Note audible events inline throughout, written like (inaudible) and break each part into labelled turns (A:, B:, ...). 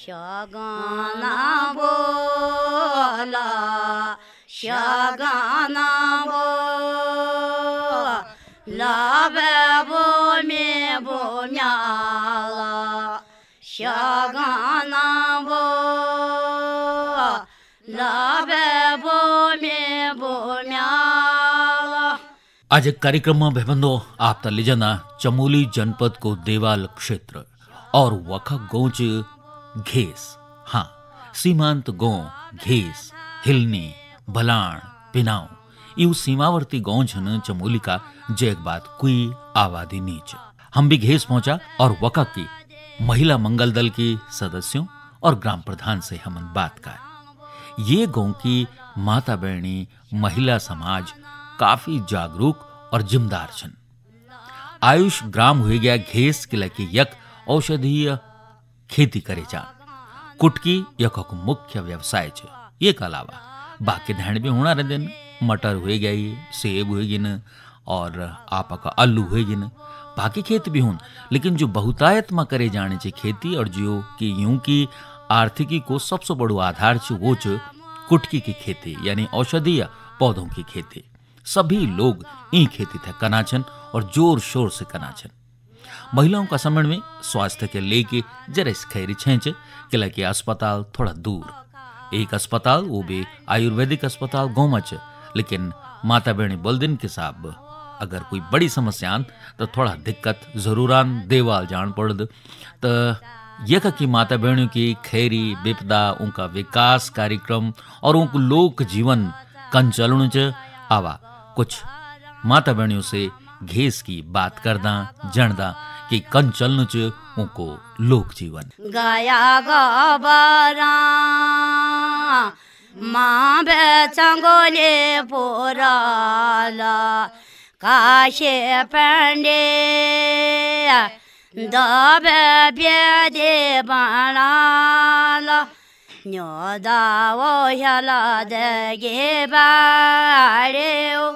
A: शगाना बोला शगाना बोला बो में बो म्याला
B: शगाना
A: बोला बो में बो म्याला
B: आज कार्यक्रम में भेबंदो आप तलीजना चमोली जनपद को देवाल क्षेत्र और वखा गोंच घेस हाँ सीमांत गो घेस हिलने बलाण पिनाव ઈવ सीमावर्ती गौंझन चमोलिका का एक बात कुई आबादी नीच हम भी घेस पहुंचा और वका की महिला मंगल दल के सदस्यों और ग्राम प्रधान से हमन बात का ये गांव की माता बहनी महिला समाज काफी जागरूक और जिम्मेदार छन आयुष ग्राम हुए गया घेस किला की यक औषधीय खेती करे जा कुटकी યકક मुख्य व्यवसाय छे एक अलावा बाकी धान भी होना रहते मटर हुए गई सेब हुए गिन और का आलू हुए गिन बाकी खेत भी हों लेकिन जो बहुतायत में करे जाने चे खेती और जो कि यूं की आर्थिकी को सबसे बड़ो आधार छे वो छे कुटकी की खेती यानी औषधीय पौधों की खेती सभी लोग ई खेती थे कनाचन छन और जोर शोर से कनाचन महिलाओं का समण में स्वास्थ्य के लेके जरेस खैरी छेच किला के अस्पताल थोड़ा दूर एक अस्पताल वो भी आयुर्वेदिक अस्पताल गाँव में लेकिन माता बहनी बोलदिन के साहब अगर कोई बड़ी समस्या आन तो थोड़ा दिक्कत जरूर आन देवाल जान पड़द तो यह की माता बहनों की खैरी बिपदा उनका विकास कार्यक्रम और उनको लोक जीवन कन च आवा कुछ माता बहनों से घेस की बात करदा जणदा कि कंचलन च उनको लोक जीवन
A: गाया गबरा माँ बेचंगोले पोराला काशे पंडे दबे बेदे बनाला न्योदा ओ हला दे बाड़े ओ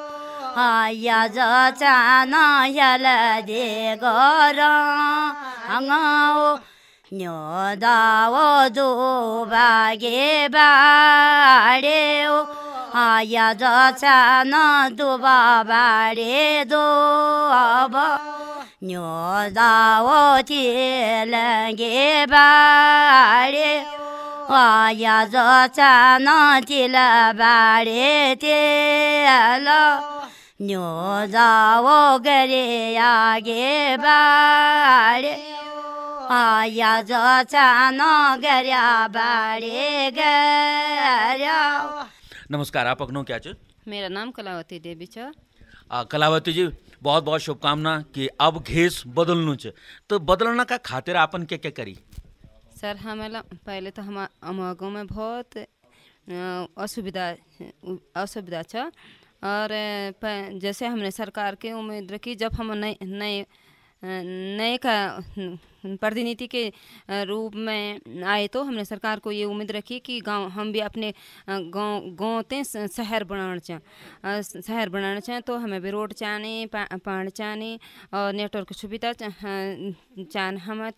A: यज चान यल दे गर हङाओ न्यो दाओ दो बागे बाडे ओ यज चान दुबा बाडे दो अब न्यो दाओ तिलगे बाडे यज चान तिल बाडे तेल न्यो जाओ गरे आगे बाड़े आया जो चानो
C: गरिया बाड़े गया
B: नमस्कार आप अखनो क्या चो
C: मेरा नाम कलावती देवी छो
B: कलावती जी बहुत बहुत शुभकामना कि अब घेस बदलनु छ तो बदलना का खातिर आपन क्या क्या करी
C: सर हमारा पहले तो हम गाँव में बहुत असुविधा असुविधा छ और जैसे हमने सरकार के उम्मीद रखी जब हम नए नए नए का प्रतिनिधि के रूप में आए तो हमने सरकार को ये उम्मीद रखी कि गांव हम भी अपने गांव गाँव ते शहर बनाना चाहें शहर बनाना चाहें तो हमें भी रोड चाहने पान पानी चाहने और नेटवर्क सुविधा चाहन हम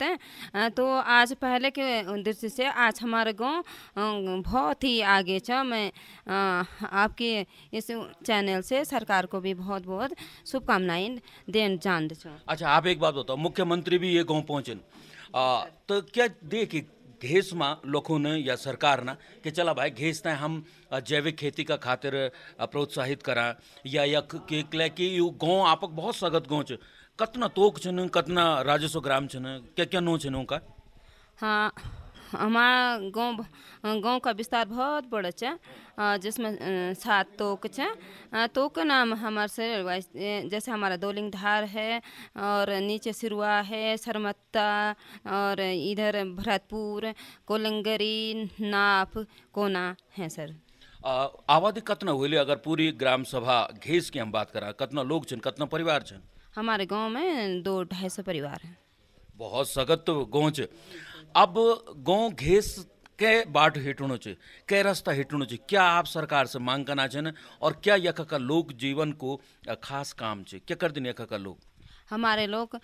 C: तो आज पहले के दृष्टि से आज हमारा गांव बहुत ही आगे छ मैं आपके इस चैनल से सरकार को भी बहुत बहुत शुभकामनाएं दे जान
B: अच्छा आप एक बात बताओ मुख्यमंत्री भी ये गाँव पहुँचे આવશે तो क्या દે घेस में लोगों ने या सरकार ना कि चला भाई घेस ने हम जैविक खेती का खातिर प्रोत्साहित करा या या के क्ले कि यू गांव आपक बहुत सगत गांव छ कतना तोक छन कतना राजस्व ग्राम छन क्या क्या नो छन का
C: हाँ हमारा गांव गांव का विस्तार बहुत बड़ा है जिसमें सात तोक है तो नाम हमारे से जैसे हमारा दोलिंग धार है और नीचे सिरुआ है सरमत्ता और इधर भरतपुर कोलंगरी नाप कोना है सर
B: आबादी कतना हुई अगर पूरी ग्राम सभा घेस की हम बात करा कितना लोग छन कितना परिवार छन
C: हमारे गांव में दो ढाई सौ परिवार हैं
B: बहुत सख्त तो गाँव अब गांव घेस के बाट हेटणो छे के रास्ता हेटणो छे क्या आप सरकार से मांग करना छे और क्या यख का लोक जीवन को खास काम छे क्या कर दिन यख का लोग
C: हमारे लोग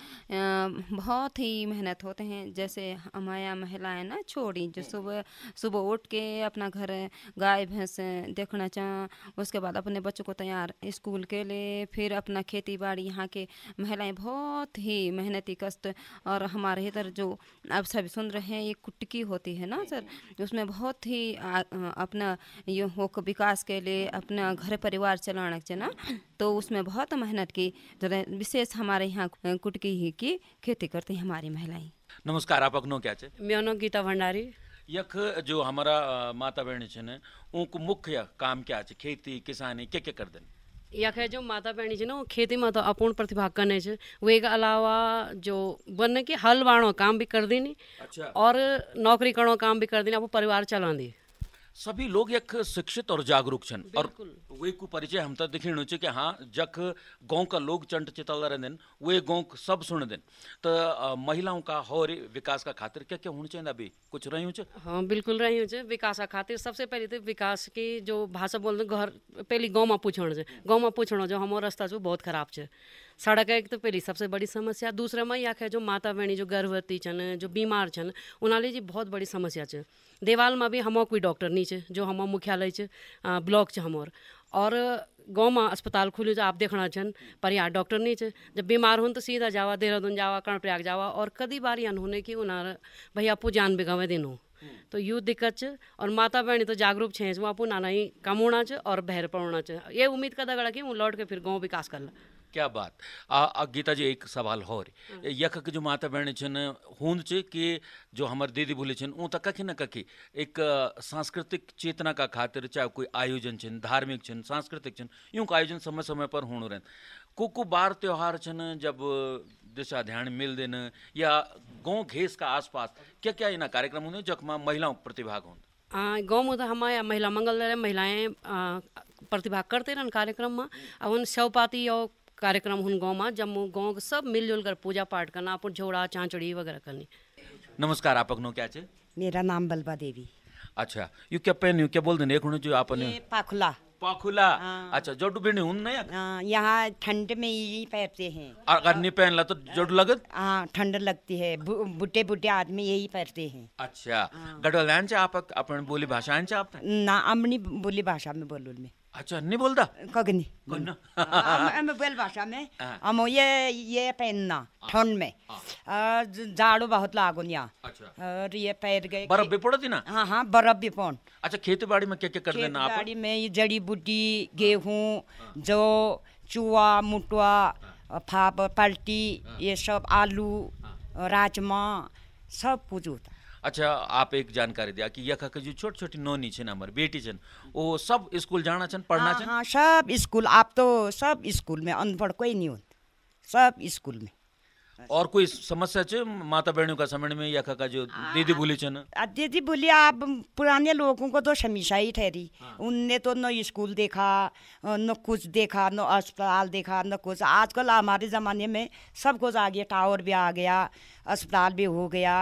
C: बहुत ही मेहनत होते हैं जैसे हमारे यहाँ महिलाएँ ना छोड़ी जो हम्म। सुबह सुबह उठ के अपना घर गाय भैंस देखना चाह उसके बाद अपने बच्चों को तैयार स्कूल के लिए फिर अपना खेती बाड़ी यहाँ के महिलाएं बहुत ही मेहनती कष्ट और हमारे इधर जो अब सभी सुन रहे हैं ये कुटकी होती है ना सर उसमें बहुत ही अपना ये हो विकास के लिए अपना घर परिवार चलाना चाहिए ना तो उसमें बहुत मेहनत की विशेष हमारे यहाँ कुटकी ही की खेती करते हैं हमारी महिलाएं
B: नमस्कार आप अपनो क्या
C: मैं गीता भंडारी
B: यख जो हमारा माता बहन छे उनको मुख्य काम क्या छे खेती किसानी क्या क्या कर दे
D: यख जो माता बहनी छे ना खेती में तो अपूर्ण प्रतिभा करने छे वे के अलावा जो बन के हल वाणो काम भी कर देनी अच्छा। और नौकरी करो काम भी कर देनी आप परिवार चला दी
B: सभी लोग एक शिक्षित और जागरूक छन और वे को परिचय हम तो दिखेणु छ कि हाँ जख गांव का लोग चंट चितल रहन वे गांव सब सुन दिन तो महिलाओं का और विकास का खातिर क्या क्या होना चाहिए अभी कुछ रही हूँ
D: हाँ बिल्कुल रही हूँ विकास का खातिर सबसे पहले तो विकास की जो भाषा बोलते घर पहले गाँव में पूछण गाँव में पूछण जो हमारा रास्ता जो बहुत खराब है सड़क एक तो पहली सबसे बड़ी समस्या दूसरा में यहाँ जो माता बहनी जो गर्भवती छन जो बीमार छन उन्हें जी बहुत बड़ी समस्या है देवाल में भी हम कोई डॉक्टर नहीं है जो हम मुख्यालय ब्लॉक है हमर और गाँव में अस्पताल जो आप देखना छन पर यहाँ डॉक्टर नहीं है जब बीमार हो तो सीधा जावा देहरादून जावा कर्णप्रयाग जावा और कभी बार यहाँ होने की उन्हार भैया आपू जान बिगावे दिन हो तो यू दिक्कत छ और माता बहनी तो जागरूक छे वो आपू नाना ही कम होना और बहर पड़ना छ ये उम्मीद कदा दगड़ा कि वो लौट के फिर गाँव विकास कर ला
B: क्या बात आ, गीता जी एक सवाल हो हम्म। यख के जो माता बहन छन होंद छ कि जो हमारे दीदी भूले छन ऊ तक कखी न कखी एक सांस्कृतिक चेतना का खातिर चाहे कोई आयोजन छन धार्मिक छन सांस्कृतिक छन यूं का आयोजन समय समय पर होणो रहन को को बार त्यौहार छन जब दिशा ध्यान मिल देन या गांव घेस का आसपास क्या क्या इना कार्यक्रम होने जखमा महिलाओं प्रतिभाग
D: होंद गाँव में तो हमारे महिला मंगल महिलाएं प्रतिभाग करते रहन कार्यक्रम में हम्म। अब उन शवपाती और कार्यक्रम हुन गाउँमा जम्मू गाउँ सब मिलजुल कर पूजा पाठ करना अपन झोड़ा चाँचड़ी वगैरह करनी
B: नमस्कार आप नो क्या चे?
D: मेरा नाम बलबा देवी
B: अच्छा यू क्या पहन क्या बोल देने जो आपने
D: पाखुला पाखुला
B: हाँ। अच्छा जोडू बिनी हुन ना
E: हाँ, यहाँ ठंड में ही पहनते हैं
B: अगर नहीं पहन ला तो जोड़ लगत
E: हाँ ठंड लगती है बुढ़े बुढ़े आदमी यही पहनते हैं
B: अच्छा हाँ। गढ़वाल आप अपने बोली भाषा आप
E: ना अपनी
B: बोली भाषा में बोलूल में अच्छा नहीं बोलता कगनी हम
E: बोल भाषा में हाँ। हम ये ये पहनना हाँ। ठंड में हाँ। जाड़ो बहुत लागुन यहाँ अच्छा। और ये पैर गए बर्फ
B: भी पड़ती ना हाँ हाँ बर्फ भी पौन अच्छा खेती बाड़ी में क्या क्या कर लेना आप बाड़ी
E: में जड़ी बूटी गेहूँ जो चुआ मुटवा फाप पल्टी ये सब आलू राजमा सब कुछ होता
B: अच्छा आप एक जानकारी दिया कि यखा जो छोटी छोटी नोनी छन हमारे बेटी छन वो सब स्कूल जाना छन पढ़ना हाँ, छन
E: हाँ, सब स्कूल आप तो सब स्कूल में अनपढ़ कोई नहीं हो सब स्कूल में
B: और कोई समस्या छे माता बहनों का समण में या का जो दीदी बोली छे ना
E: दीदी बोली आप पुराने लोगों को तो हमेशा ही ठहरी हाँ। उनने तो न स्कूल देखा न कुछ देखा न अस्पताल देखा न कुछ आजकल हमारे ज़माने में सब कुछ आ गया टावर भी आ गया अस्पताल भी हो गया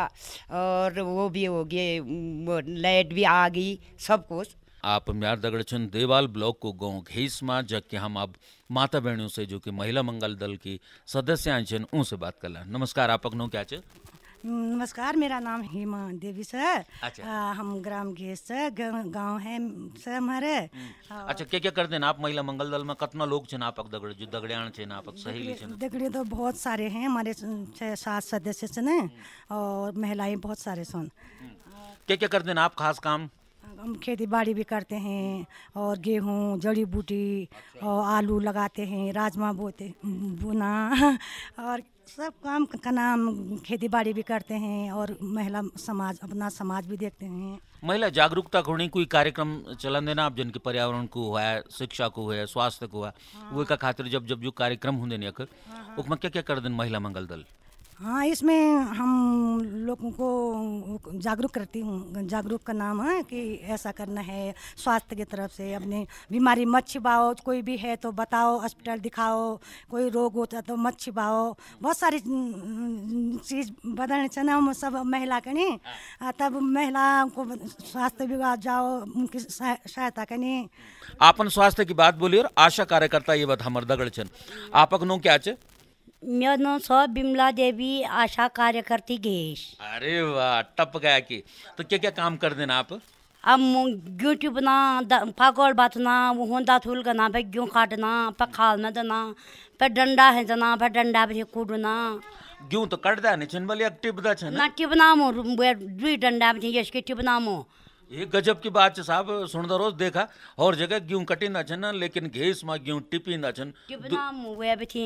E: और वो भी हो गए लाइट भी आ गई सब कुछ
B: आप म्यार छन देवाल ब्लॉक को गांव घेस में जबकि हम अब माता बहनों से जो कि महिला मंगल दल की सदस्य आई छन उनसे बात कर नमस्कार आप नो क्या चे?
F: नमस्कार मेरा नाम हेमा देवी सर अच्छा हम ग्राम घे सर गांव है सर हमारे हम्म।
B: अच्छा क्या क्या करते हैं आप महिला मंगल दल में कितना लोग छन आप दगड़े जो दगड़ियाण छन आप सहेली छन
F: दगड़े तो बहुत सारे हैं हमारे छह सात सदस्य छन हम्म। और महिलाएं बहुत सारे सुन हम्म।
B: क्या क्या करते हैं आप खास काम
F: हम खेती बाड़ी भी करते हैं और गेहूँ जड़ी बूटी अच्छा। और आलू लगाते हैं राजमा बोते बुना (laughs) और सब काम का नाम खेती बाड़ी भी करते हैं और महिला समाज अपना समाज भी देखते हैं
B: महिला जागरूकता को कोई कार्यक्रम चलन देना आप जिनके पर्यावरण को हुआ है शिक्षा को हुआ है स्वास्थ्य को हुआ हाँ। वो का खातिर जब जब जो कार्यक्रम होंगे नहीं अकर हाँ। क्या हाँ। क्या कर दिन महिला मंगल दल
F: हाँ इसमें हम लोगों को जागरूक करती हूँ जागरूक का नाम है कि ऐसा करना है स्वास्थ्य की तरफ से अपने बीमारी मत छिपाओ कोई भी है तो बताओ हॉस्पिटल दिखाओ कोई रोग होता तो मत छिपाओ बहुत सारी चीज़ बदलने चाहिए हम सब महिला के नहीं हाँ। तब महिला को स्वास्थ्य विभाग जाओ उनकी सहायता करनी
B: आपन स्वास्थ्य की बात बोलिए और आशा कार्यकर्ता ये बात हमारे दगड़ छन क्या चे
A: मेरा नाम सौ बिमला देवी आशा कार्यकर्ती गेश
B: अरे वाह टप गया कि तो क्या क्या काम कर देना आप
A: अब ग्यूटी बना फागोड़ बातना वो होंदा थूल करना फिर ग्यू काटना फिर खालना देना फिर डंडा है देना फिर डंडा भी कूदना
B: ग्यू तो कट दिया नहीं छिन बलिया टिप दा छिन ना
A: टिप नाम दुई डंडा भी यश के टिप नाम
B: ये गजब की बात है साहब सुनदा रोज देखा और जगह गेहूं कटी ना छन लेकिन घेस में गेहूं टिपी ना छन
A: टिपनाम हुए भी थी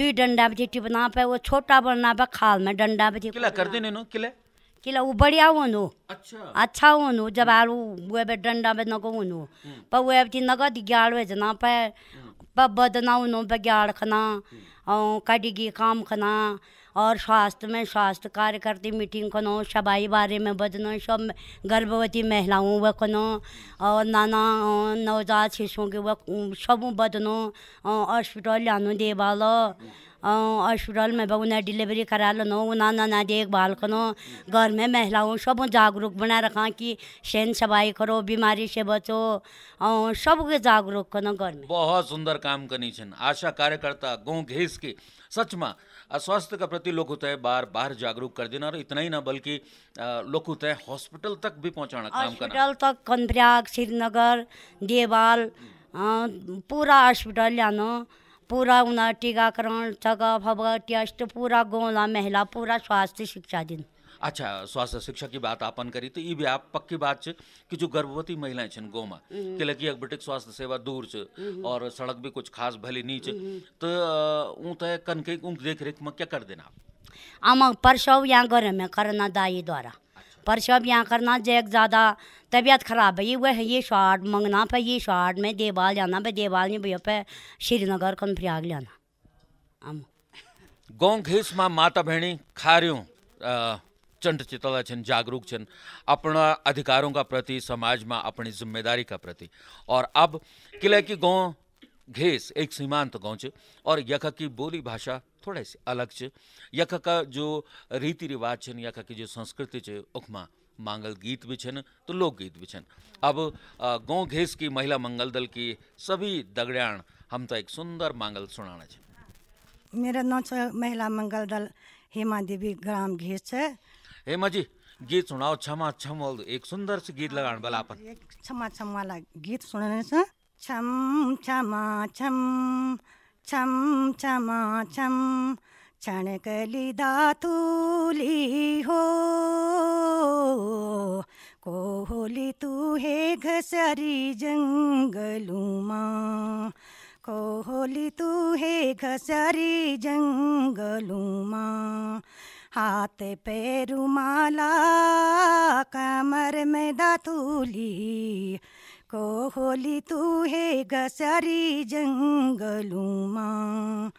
A: दुई डंडा भी टिपना पे वो छोटा बनना पे खाल में डंडा भी थी किला कर देने नो किले किला वो बढ़िया होनो अच्छा अच्छा होनो जब आलू वे बे डंडा बे नको होनो हम्म। पर वे थी नगद ग्याड़ वे जना पे हम्म। पर बदना होनो पे ग्याड़ खना और कटी की काम खना और स्वास्थ्य में स्वास्थ्य कार्यकर्ती मीटिंग कनो सबाई बारे में बदनो सब गर्भवती महिलाओं व कनो और नाना नवजात शिशुओं के वह सब बदनो हॉस्पिटल लानो देवालो हॉस्पिटल अं, में बहुने डिलीवरी करा लो उना नना देखभाल करो घर में महिलाओं सब जागरूक बना रखा कि सेन सफाई करो बीमारी से बचो और अं, सबके जागरूक करो
B: घर में बहुत सुंदर काम करनी छन आशा कार्यकर्ता गाँव घेस के सच में स्वास्थ्य का प्रति लोग होता है बार बार जागरूक कर देना और इतना ही ना बल्कि लोग होता है हॉस्पिटल तक भी पहुँचाना काम करना हॉस्पिटल
A: तक कनप्रयाग श्रीनगर देवाल अं, पूरा हॉस्पिटल लाना पूरा उन्हें टीकाकरण सगा फबा टेस्ट पूरा गोला महिला पूरा स्वास्थ्य शिक्षा दिन
B: अच्छा स्वास्थ्य शिक्षा की बात आपन करी तो ये भी आप पक्की बात छ कि जो गर्भवती महिलाएं छन गोमा हम्म। के लगी एक बटिक स्वास्थ्य सेवा दूर छ हम्म। और सड़क भी कुछ खास भले नहीं हम्म। छ तो ऊँ तय कनके उन देख रेख में क्या कर देना
A: आप आम परसों यहाँ घर में करना दाई द्वारा पर सब यहाँ करना जैक ज़्यादा तबीयत ख़राब है ये वह ये शॉर्ट मंगना पे ये शॉर्ट में देवाल जाना पे देवाल नहीं भैया पे श्रीनगर कम प्रयाग लाना
B: हम गाँव घेस माँ माता बहनी खारियों चंड चितला छन जागरूक छन अपना अधिकारों का प्रति समाज में अपनी जिम्मेदारी का प्रति और अब किले की गाँव घेस एक सीमांत गाँव और यख की बोली भाषा थोड़े से अलग छ यख का जो रीति रिवाज छन यख की जो संस्कृति छ उखमा मांगल गीत भी छन तो लोकगीत भी छन अब गाँव घेस की महिला मंगल दल की सभी दगड़ियाण हम तो एक सुंदर मांगल सुनाना छ
F: मेरा नाम महिला मंगल दल हेमा देवी ग्राम घेस छ
B: हेमा जी गीत सुनाओ क्षमा छम एक सुंदर से गीत लगा बला अपन
F: छमा क्षमा वाला गीत सुनने से छम क्षमा छम म्म् छमा छम् चणकलि धातुली होली ते घसरि जङ्गलु मा को हो कोहली तू हे घसरि जङ्गलुमा हात पेरुमाला माला कमर मे दातुली को होली तू है गसरी जंगलू माँ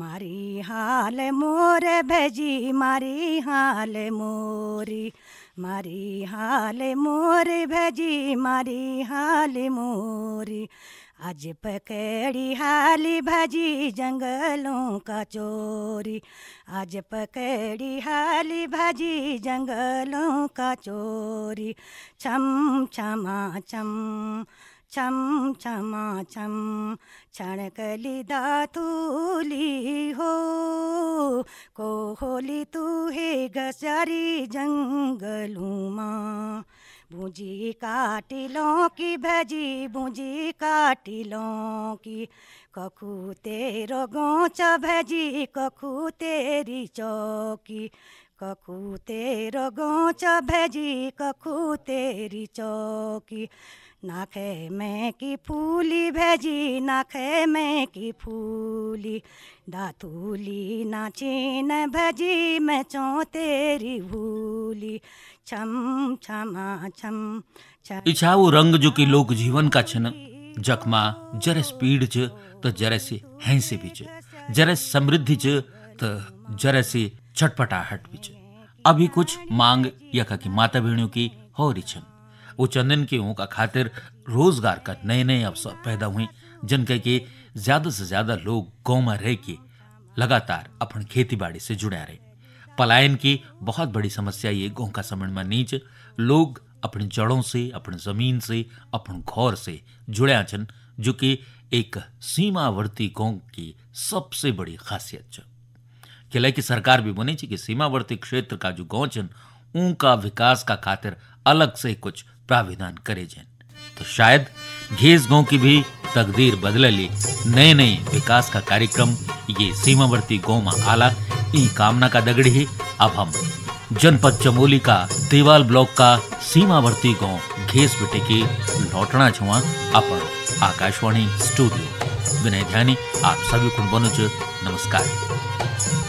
F: मारी हाल मोर भजी मारी हाल मोरी मारी हाल मोर भजी मारी हाल मोरी आज पकड़ी हाली भाजी जंगलों का चोरी आज पकड़ी हाली भाजी जंगलों का चोरी छम छमा छम छम छमा छम दा दातूली हो को होली तू हे गसारी जंगलू माँ भूजी काटिलों की भजी भूजी काटिलों की कखु तेरो गौच भजी कखु तेरी चौकी कखु तेरो गौच भजी कखु तेरी चौकी नाखे में की फूली भेजी नाखे में की फूली दातूली नाचीन भजी मैं चो तेरी भूली छम छमा छम
B: इछावो रंग जो कि लोक जीवन का छन जखमा जरे स्पीड च तो जरे से हैंसे भी छ जरे समृद्धि च तो जरे से छटपटाहट भी छ अभी कुछ मांग यका की माता भेणियों की हो रही छन वो चंदन की ऊँका खातिर रोजगार का नए नए अवसर पैदा हुए जिनके कि ज्यादा से ज्यादा लोग गाँव में रह के लगातार अपन खेती बाड़ी से जुड़े रहे पलायन की बहुत बड़ी समस्या ये गाँव का समय में नीच लोग अपनी जड़ों से अपनी जमीन से अपन घोर से जुड़े छन जो कि एक सीमावर्ती गाँव की सबसे बड़ी खासियत छ किले की सरकार भी बनी कि सीमावर्ती क्षेत्र का जो गाँव छन उनका विकास का खातिर अलग से कुछ प्राविधान करे जैन तो शायद घेस गांव की भी तकदीर बदल ली नए नए विकास का कार्यक्रम ये सीमावर्ती गांव में आला ई कामना का दगड़ी ही अब हम जनपद चमोली का देवाल ब्लॉक का सीमावर्ती गांव घेस बेटे की लौटना छुआ अपन आकाशवाणी स्टूडियो विनय ध्यानी आप सभी को बनो नमस्कार